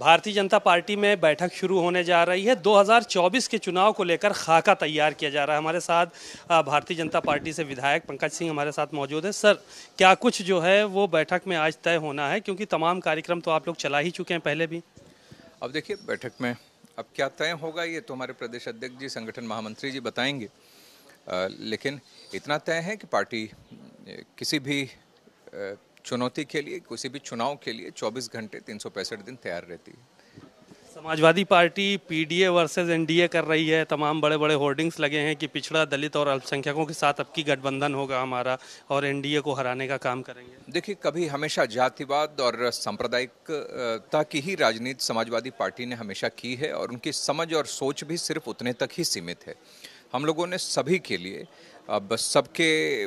भारतीय जनता पार्टी में बैठक शुरू होने जा रही है 2024 के चुनाव को लेकर खाका तैयार किया जा रहा है हमारे साथ भारतीय जनता पार्टी से विधायक पंकज सिंह हमारे साथ मौजूद है सर क्या कुछ जो है वो बैठक में आज तय होना है क्योंकि तमाम कार्यक्रम तो आप लोग चला ही चुके हैं पहले भी अब देखिए बैठक में अब क्या तय होगा ये तो हमारे प्रदेश अध्यक्ष जी संगठन महामंत्री जी बताएंगे लेकिन इतना तय है कि पार्टी किसी भी आ, चुनौती के लिए किसी भी चुनाव के लिए 24 घंटे तीन दिन तैयार रहती है Samajwadi party PDA versus NDA कर रही है तमाम बड़े बड़े होर्डिंग्स लगे हैं कि पिछड़ा दलित और अल्पसंख्यकों के साथ अब की गठबंधन होगा हमारा और एनडीए को हराने का काम करेंगे देखिए कभी हमेशा जातिवाद और सांप्रदायिकता की ही राजनीति समाजवादी पार्टी ने हमेशा की है और उनकी समझ और सोच भी सिर्फ उतने तक ही सीमित है हम लोगों ने सभी के लिए अब सबके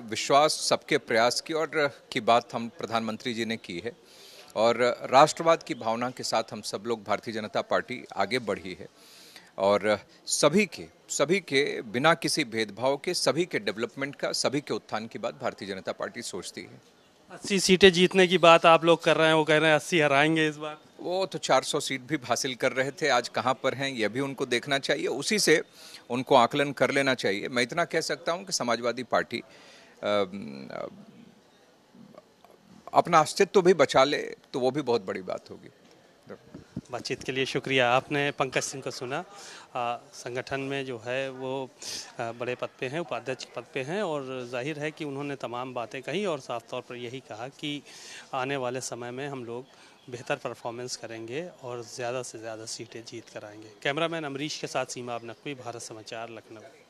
विश्वास सबके प्रयास की और की बात हम प्रधानमंत्री जी ने की है और राष्ट्रवाद की भावना के साथ हम सब लोग भारतीय जनता पार्टी आगे बढ़ी है और सभी के सभी के बिना किसी भेदभाव के सभी के डेवलपमेंट का सभी के उत्थान की बात भारतीय जनता पार्टी सोचती है अस्सी सीटें जीतने की बात आप लोग कर रहे हैं वो कह रहे हैं अस्सी हराएंगे इस बार वो तो 400 सीट भी हासिल कर रहे थे आज कहाँ पर हैं यह भी उनको देखना चाहिए उसी से उनको आकलन कर लेना चाहिए मैं इतना कह सकता हूँ कि समाजवादी पार्टी अपना अस्तित्व भी बचा ले तो वो भी बहुत बड़ी बात होगी बातचीत के लिए शुक्रिया आपने पंकज सिंह को सुना आ, संगठन में जो है वो आ, बड़े पद पे हैं उपाध्यक्ष पद पे हैं और जाहिर है कि उन्होंने तमाम बातें कही और साफ तौर पर यही कहा कि आने वाले समय में हम लोग बेहतर परफॉर्मेंस करेंगे और ज़्यादा से ज़्यादा सीटें जीत कराएंगे कैमरामैन अमरीश के साथ सीमा अब नकवी भारत समाचार लखनऊ